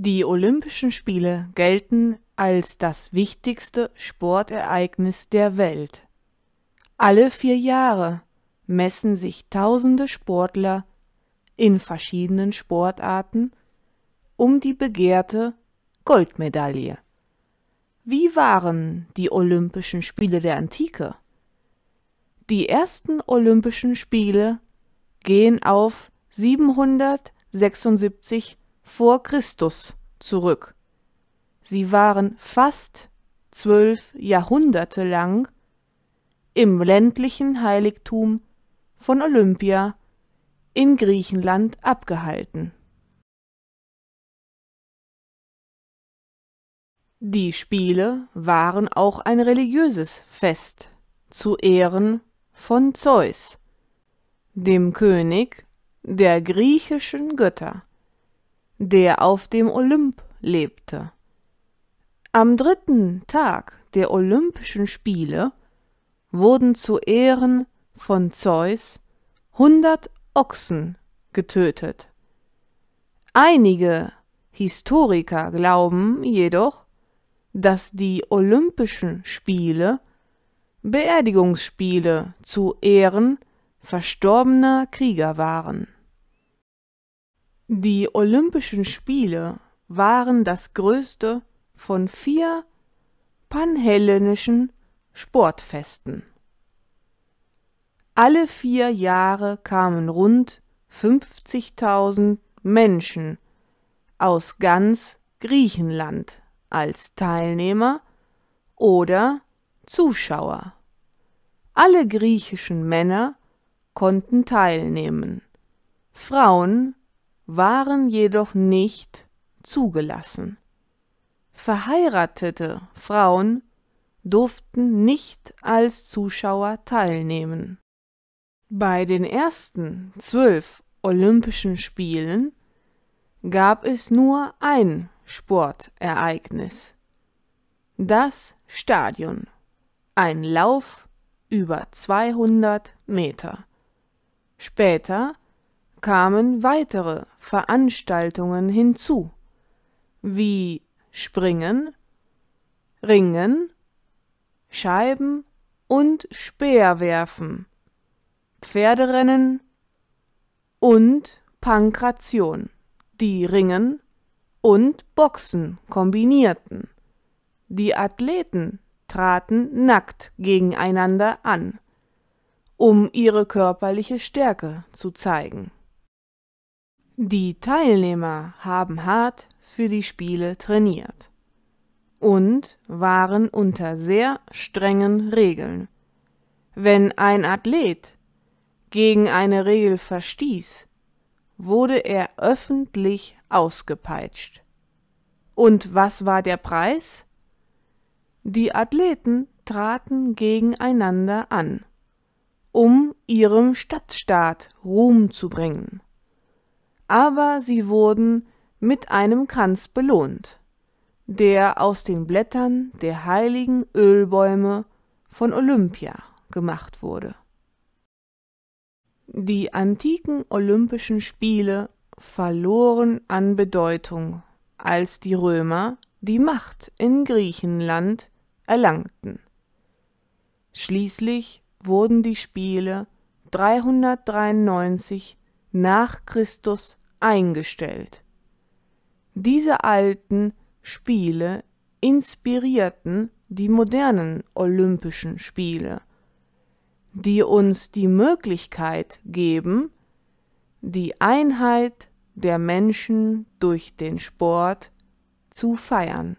Die Olympischen Spiele gelten als das wichtigste Sportereignis der Welt. Alle vier Jahre messen sich tausende Sportler in verschiedenen Sportarten um die begehrte Goldmedaille. Wie waren die Olympischen Spiele der Antike? Die ersten Olympischen Spiele gehen auf 776 vor Christus zurück. Sie waren fast zwölf Jahrhunderte lang im ländlichen Heiligtum von Olympia in Griechenland abgehalten. Die Spiele waren auch ein religiöses Fest zu Ehren von Zeus, dem König der griechischen Götter der auf dem Olymp lebte. Am dritten Tag der Olympischen Spiele wurden zu Ehren von Zeus hundert Ochsen getötet. Einige Historiker glauben jedoch, dass die Olympischen Spiele Beerdigungsspiele zu Ehren verstorbener Krieger waren die Olympischen Spiele waren das größte von vier panhellenischen Sportfesten. Alle vier Jahre kamen rund 50.000 Menschen aus ganz Griechenland als Teilnehmer oder Zuschauer. Alle griechischen Männer konnten teilnehmen, Frauen waren jedoch nicht zugelassen. Verheiratete Frauen durften nicht als Zuschauer teilnehmen. Bei den ersten zwölf Olympischen Spielen gab es nur ein Sportereignis. Das Stadion. Ein Lauf über 200 Meter. Später kamen weitere Veranstaltungen hinzu, wie Springen, Ringen, Scheiben und Speerwerfen, Pferderennen und Pankration, die Ringen und Boxen kombinierten. Die Athleten traten nackt gegeneinander an, um ihre körperliche Stärke zu zeigen. Die Teilnehmer haben hart für die Spiele trainiert und waren unter sehr strengen Regeln. Wenn ein Athlet gegen eine Regel verstieß, wurde er öffentlich ausgepeitscht. Und was war der Preis? Die Athleten traten gegeneinander an, um ihrem Stadtstaat Ruhm zu bringen aber sie wurden mit einem Kranz belohnt, der aus den Blättern der heiligen Ölbäume von Olympia gemacht wurde. Die antiken Olympischen Spiele verloren an Bedeutung, als die Römer die Macht in Griechenland erlangten. Schließlich wurden die Spiele 393 nach Christus eingestellt. Diese alten Spiele inspirierten die modernen Olympischen Spiele, die uns die Möglichkeit geben, die Einheit der Menschen durch den Sport zu feiern.